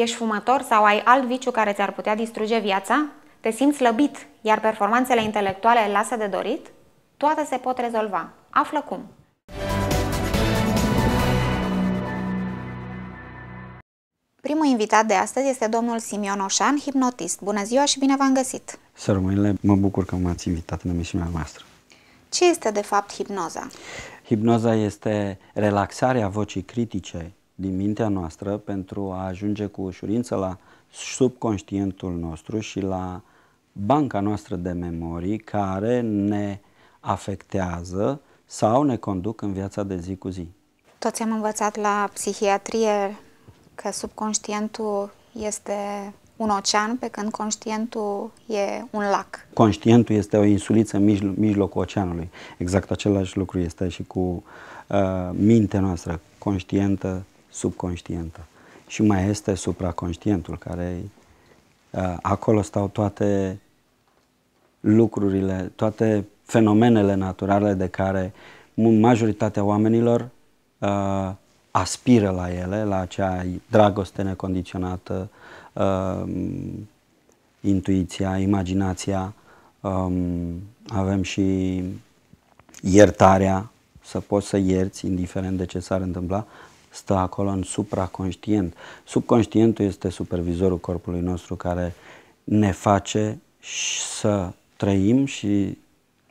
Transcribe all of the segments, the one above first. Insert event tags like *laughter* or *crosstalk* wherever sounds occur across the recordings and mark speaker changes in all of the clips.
Speaker 1: ești fumător sau ai alt viciu care ți-ar putea distruge viața, te simți slăbit, iar performanțele intelectuale lasă de dorit, toate se pot rezolva. Află cum! Primul invitat de astăzi este domnul Simion Oșan, hipnotist. Bună ziua și bine v-am găsit!
Speaker 2: Sărmâinile, mă bucur că m-ați invitat în emisiunea noastră.
Speaker 1: Ce este de fapt hipnoza?
Speaker 2: Hipnoza este relaxarea vocii critice din mintea noastră pentru a ajunge cu ușurință la subconștientul nostru și la banca noastră de memorii care ne afectează sau ne conduc în viața de zi cu zi.
Speaker 1: Toți am învățat la psihiatrie că subconștientul este un ocean, pe când conștientul e un lac.
Speaker 2: Conștientul este o insuliță în mijlo- mijlocul oceanului. Exact același lucru este și cu uh, mintea noastră conștientă subconștientă. Și mai este supraconștientul, care acolo stau toate lucrurile, toate fenomenele naturale de care majoritatea oamenilor aspiră la ele, la acea dragoste necondiționată, intuiția, imaginația, avem și iertarea, să poți să ierți indiferent de ce s-ar întâmpla, stă acolo în supraconștient. Subconștientul este supervizorul corpului nostru care ne face să trăim și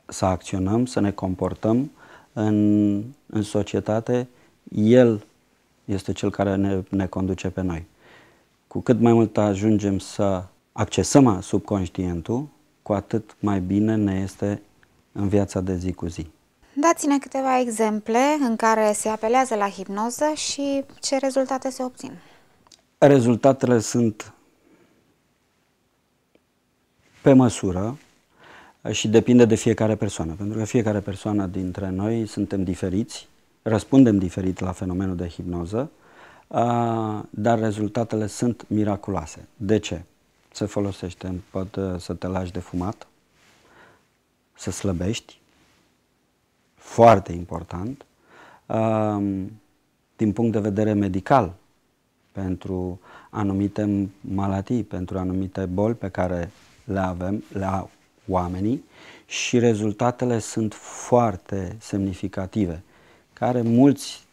Speaker 2: să acționăm, să ne comportăm în, în societate. El este cel care ne, ne conduce pe noi. Cu cât mai mult ajungem să accesăm subconștientul, cu atât mai bine ne este în viața de zi cu zi.
Speaker 1: Dați-ne câteva exemple în care se apelează la hipnoză și ce rezultate se obțin.
Speaker 2: Rezultatele sunt pe măsură și depinde de fiecare persoană, pentru că fiecare persoană dintre noi suntem diferiți, răspundem diferit la fenomenul de hipnoză, dar rezultatele sunt miraculoase. De ce? Se folosește, pot să te lași de fumat, să slăbești, foarte important um, din punct de vedere medical pentru anumite malatii, pentru anumite boli pe care le avem, le au oamenii și rezultatele sunt foarte semnificative, care mulți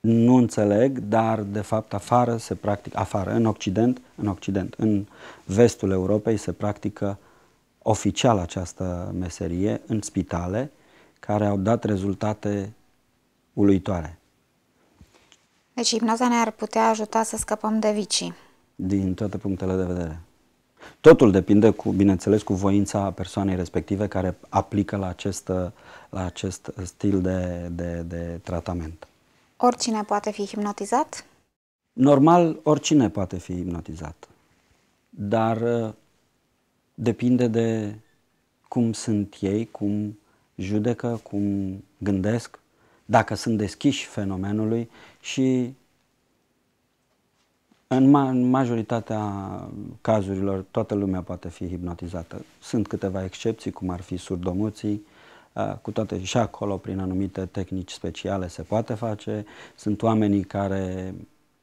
Speaker 2: nu înțeleg, dar de fapt afară se practică, afară, în Occident, în Occident, în vestul Europei se practică oficial această meserie în spitale, care au dat rezultate uluitoare.
Speaker 1: Deci hipnoza ne-ar putea ajuta să scăpăm de vicii.
Speaker 2: Din toate punctele de vedere. Totul depinde, cu, bineînțeles, cu voința persoanei respective care aplică la acest, la acest stil de, de, de tratament.
Speaker 1: Oricine poate fi hipnotizat?
Speaker 2: Normal, oricine poate fi hipnotizat. Dar uh, depinde de cum sunt ei, cum judecă, cum gândesc, dacă sunt deschiși fenomenului și în, majoritatea cazurilor toată lumea poate fi hipnotizată. Sunt câteva excepții, cum ar fi surdomuții, cu toate și acolo prin anumite tehnici speciale se poate face. Sunt oamenii care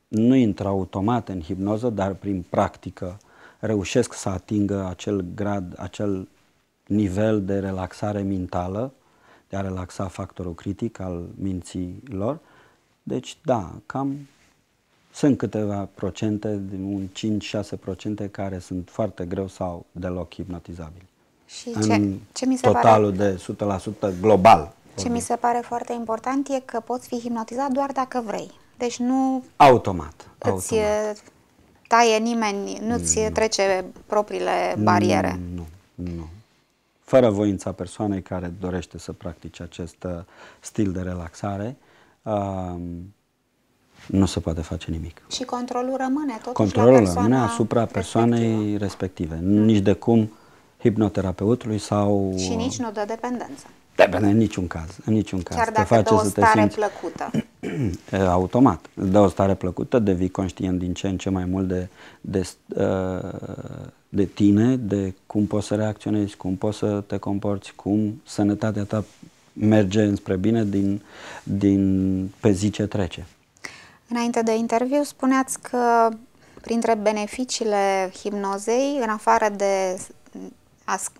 Speaker 2: nu intră automat în hipnoză, dar prin practică reușesc să atingă acel grad, acel nivel de relaxare mentală, de a relaxa factorul critic al minții lor. Deci, da, cam sunt câteva procente, un 5-6% care sunt foarte greu sau deloc hipnotizabili.
Speaker 1: Și în ce, ce mi se totalul
Speaker 2: pare, de 100% global.
Speaker 1: Ce mi se pare foarte important e că poți fi hipnotizat doar dacă vrei. Deci nu...
Speaker 2: Automat. Îți
Speaker 1: automat. taie nimeni, nu-ți nu. trece propriile bariere.
Speaker 2: Nu, nu fără voința persoanei care dorește să practice acest uh, stil de relaxare, um, nu se poate face nimic.
Speaker 1: Și controlul rămâne totuși Controlul la persoana rămâne asupra
Speaker 2: persoanei respective, da. nici de cum hipnoterapeutului sau... Și nici
Speaker 1: nu dă dependență
Speaker 2: bine, da, în niciun caz, în niciun caz. Chiar dacă te face dă o să stare simți... plăcută. *clears throat* Eh, automat, dă o stare plăcută, devii conștient din ce în ce mai mult de, de, eh, de tine, de cum poți să reacționezi, cum poți să te comporți, cum sănătatea ta merge înspre bine din, din pe zi ce trece.
Speaker 1: Înainte de interviu spuneați că printre beneficiile hipnozei, în afară de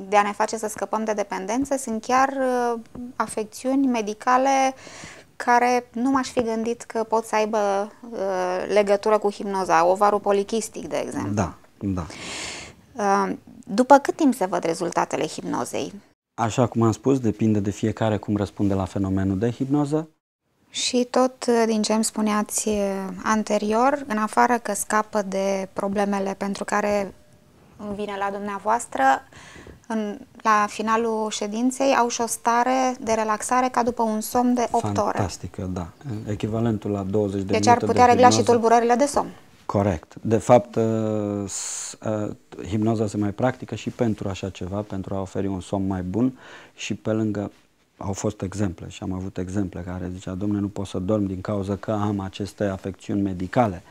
Speaker 1: de a ne face să scăpăm de dependențe, sunt chiar uh, afecțiuni medicale care nu m-aș fi gândit că pot să aibă uh, legătură cu hipnoza, ovarul polichistic, de exemplu. Da, da. Uh, după cât timp se văd rezultatele hipnozei?
Speaker 2: Așa cum am spus, depinde de fiecare cum răspunde la fenomenul de hipnoză.
Speaker 1: Și tot din ce îmi spuneați anterior, în afară că scapă de problemele pentru care îmi vine la dumneavoastră, în, la finalul ședinței au și o stare de relaxare ca după un somn de 8 Fantastică, ore.
Speaker 2: Fantastică, da. Echivalentul la 20 de deci minute Deci ar putea de regla hipnoză. și tulburările de somn. Corect. De fapt, uh, uh, hipnoza se mai practică și pentru așa ceva, pentru a oferi un somn mai bun și pe lângă au fost exemple și am avut exemple care zicea, domne, nu pot să dorm din cauza că am aceste afecțiuni medicale.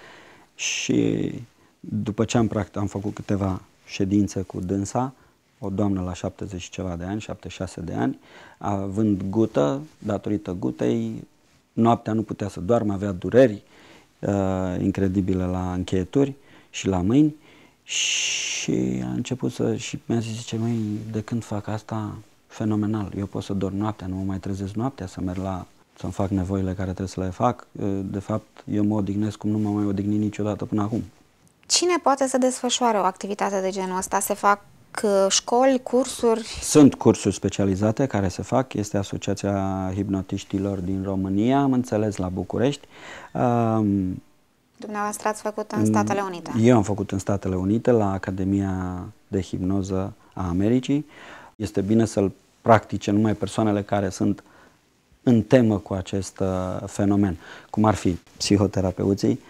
Speaker 2: Și după ce am, practic, am făcut câteva ședință cu dânsa, o doamnă la 70 ceva de ani, 76 de ani, având gută, datorită gutei, noaptea nu putea să doarmă, avea dureri uh, incredibile la încheieturi și la mâini și a început să, și mi-a zis, zice, măi, de când fac asta, fenomenal, eu pot să dorm noaptea, nu mă mai trezesc noaptea, să merg la să-mi fac nevoile care trebuie să le fac. Uh, de fapt, eu mă odihnesc cum nu m-am mai odihnit niciodată până acum.
Speaker 1: Cine poate să desfășoare o activitate de genul ăsta? Se fac uh, școli, cursuri?
Speaker 2: Sunt cursuri specializate care se fac. Este Asociația Hipnotiștilor din România, am înțeles, la București. Um,
Speaker 1: Dumneavoastră ați făcut în Statele Unite. Eu
Speaker 2: am făcut în Statele Unite, la Academia de Hipnoză a Americii. Este bine să-l practice numai persoanele care sunt în temă cu acest uh, fenomen, cum ar fi psihoterapeuții,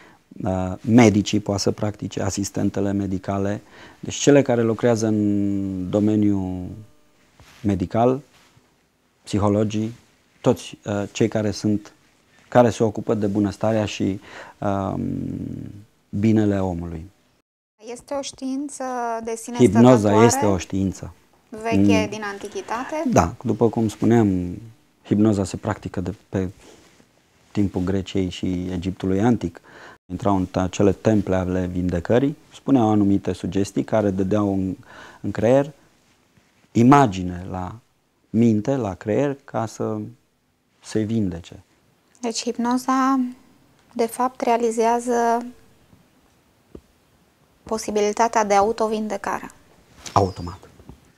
Speaker 2: Uh, medicii poate să practice, asistentele medicale, deci cele care lucrează în domeniul medical, psihologii, toți uh, cei care sunt care se ocupă de bunăstarea și uh, binele omului.
Speaker 1: Este o știință de sine Hipnoza stătătoare? este o știință. Veche mm. din antichitate? Da,
Speaker 2: după cum spuneam, hipnoza se practică de pe timpul Greciei și Egiptului antic. Uh, Intrau în acele temple ale vindecării, spuneau anumite sugestii care dădeau în, în creier imagine la minte, la creier, ca să se vindece.
Speaker 1: Deci hipnoza, de fapt, realizează posibilitatea de autovindecare. Automat.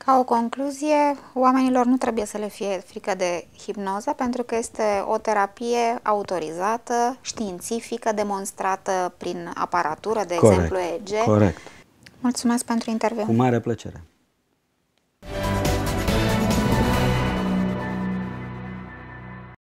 Speaker 1: Ca o concluzie, oamenilor nu trebuie să le fie frică de hipnoză pentru că este o terapie autorizată, științifică, demonstrată prin aparatură, de Corect. exemplu EEG. Corect. Mulțumesc pentru interviu. Cu
Speaker 2: mare plăcere.